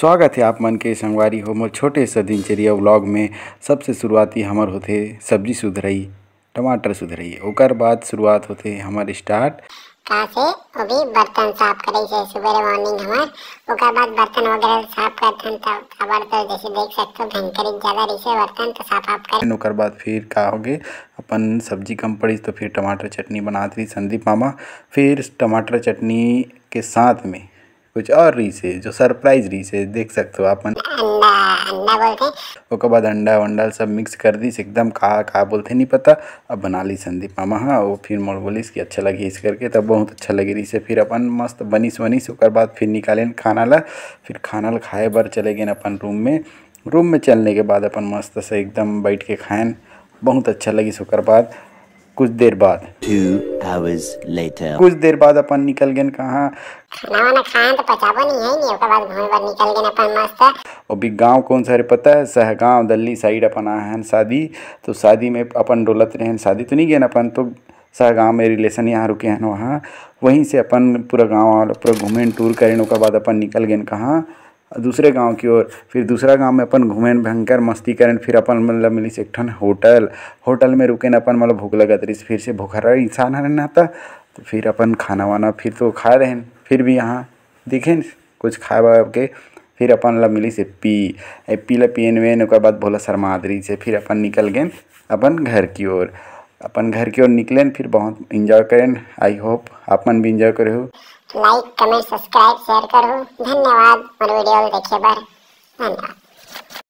स्वागत है आप मन के संगवारी हो मोर छोटे सा दिनचर्या व्लॉग में सबसे शुरुआती हमार होते सब्जी सुधरई टमाटर सुधरई ओकर बाद शुरुआत होते हमार स्टार्ट का बर्तन साफ करे से सुबह मॉर्निंग ओकर बाद बर्तन वगैरह साफ करथन खबर तो जैसे देख सकते हो भयंकर ज्यादा बर्तन तो साफ आप कर ओकर बाद फिर का होगे अपन सब्जी कम पड़ी तो फिर टमाटर चटनी बनाती संदीप मामा फिर टमाटर चटनी के साथ में कुछ और रीसे जो सरप्राइज रीसे देख सकते हो आप बाद अंडा वंडा सब मिक्स कर दीस एकदम कहा कहा बोलते नहीं पता अब बना ली संदीप मामा हाँ वो फिर मोर बोलीस कि अच्छा लगी इस करके तब बहुत अच्छा लगी रीसे फिर अपन मस्त बनीस वनीस ओकर बाद फिर निकाले खाना ला फिर खाना ला खाए बर चले गए अपन रूम में रूम में चलने के बाद अपन मस्त से एकदम बैठ के खाएन बहुत अच्छा लगी ओकर बाद कुछ देर बाद कुछ देर बाद अपन निकल गए कहाँ और तो भी गांव कौन सा रे पता है सहगांव दल्ली साइड अपन आए हैं शादी तो शादी में अपन डोलत रहे शादी तो नहीं गए अपन तो सहगांव में रिलेशन यहाँ रुके हैं वहाँ वहीं से अपन पूरा गाँव पूरा घूमे टूर करें उसके बाद अपन निकल गए कहाँ दूसरे गांव की ओर फिर दूसरा गांव में अपन घूमें भयंकर मस्ती करें फिर अपन मतलब से एक ठन होटल होटल में रुकेन अपन मतलब भूख लगत रही फिर से भूखरा इंसान है ना तो फिर अपन खाना वाना फिर तो खा रहेन फिर भी यहाँ दिखे कुछ खाए वाए के फिर अपन ला मतलब मिली से पी ए पी ला पियन वेन ओकर बाद भोला शर्मा आदरी से फिर अपन निकल गए अपन घर की ओर अपन घर की ओर निकलें फिर बहुत इंजॉय करें आई होप अपन भी इंजॉय करे हो लाइक कमेंट सब्सक्राइब शेयर करो धन्यवाद और वीडियो देखिए बार धन्यवाद